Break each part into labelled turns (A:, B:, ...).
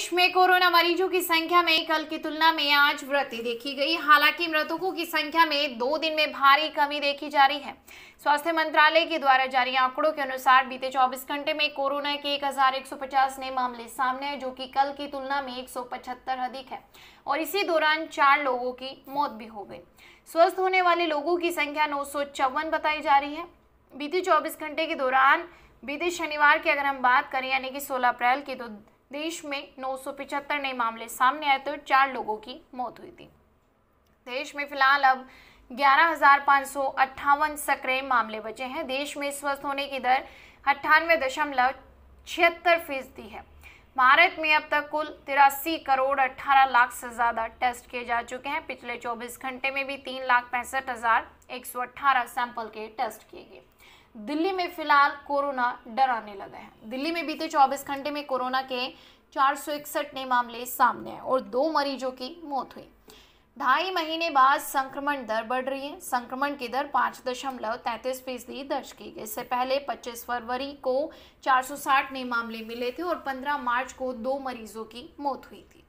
A: प्रदेश में कोरोना मरीजों की संख्या में कल की तुलना में आज वृद्धि देखी गई हालांकि मृतकों की संख्या में दो दिन में भारी कमी देखी जा रही है स्वास्थ्य मंत्रालय के द्वारा जारी आंकड़ों के अनुसार बीते 24 घंटे में कोरोना के 1150 नए मामले सामने आए जो कि कल की तुलना में 175 अधिक है और इसी दौरान चार लोगों की मौत भी हो गई स्वस्थ होने वाले लोगों की संख्या नौ बताई जा रही है बीते चौबीस घंटे के दौरान बीते शनिवार की अगर हम बात करें यानी कि सोलह अप्रैल की तो देश में नौ नए मामले सामने आए तो चार लोगों की मौत हुई थी देश में फिलहाल अब ग्यारह सक्रिय मामले बचे हैं देश में स्वस्थ होने की दर अट्ठानवे दशमलव छिहत्तर फीसदी है भारत में अब तक कुल तिरासी करोड़ अठारह लाख से ज़्यादा टेस्ट किए जा चुके हैं पिछले चौबीस घंटे में भी तीन लाख पैंसठ हज़ार एक सौ अट्ठारह सैंपल के टेस्ट किए गए दिल्ली में फिलहाल कोरोना डराने लगा है दिल्ली में बीते 24 घंटे में कोरोना के चार नए मामले सामने आए और दो मरीजों की मौत हुई ढाई महीने बाद संक्रमण दर बढ़ रही है संक्रमण की दर पाँच दशमलव तैंतीस फीसदी दर्ज की गई इससे पहले 25 फरवरी को 460 नए मामले मिले थे और 15 मार्च को दो मरीजों की मौत हुई थी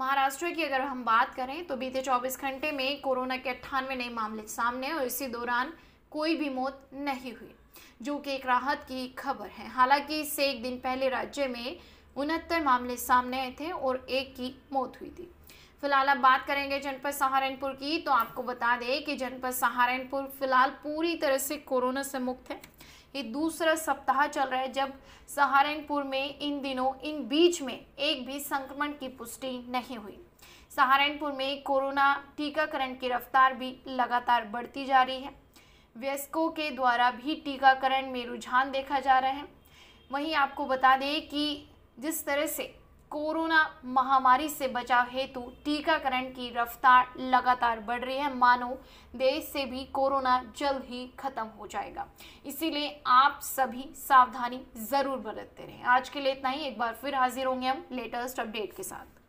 A: महाराष्ट्र की अगर हम बात करें तो बीते 24 घंटे में कोरोना के अट्ठानवे नए मामले सामने और इसी दौरान कोई भी मौत नहीं हुई जो कि एक राहत की खबर है हालांकि इससे एक दिन पहले राज्य में उनहत्तर मामले सामने आए थे और एक की मौत हुई थी फिलहाल अब बात करेंगे जनपद सहारनपुर की तो आपको बता दें कि जनपद सहारनपुर फिलहाल पूरी तरह से कोरोना से मुक्त है ये दूसरा सप्ताह चल रहा है जब सहारनपुर में इन दिनों इन बीच में एक भी संक्रमण की पुष्टि नहीं हुई सहारनपुर में कोरोना टीकाकरण की रफ्तार भी लगातार बढ़ती जा रही है वयस्कों के द्वारा भी टीकाकरण में रुझान देखा जा रहा है वहीं आपको बता दें कि जिस तरह से कोरोना महामारी से बचाव हेतु टीकाकरण की रफ्तार लगातार बढ़ रही है मानो देश से भी कोरोना जल्द ही खत्म हो जाएगा इसीलिए आप सभी सावधानी जरूर बरतते रहें आज के लिए इतना ही एक बार फिर हाजिर होंगे हम लेटेस्ट अपडेट के साथ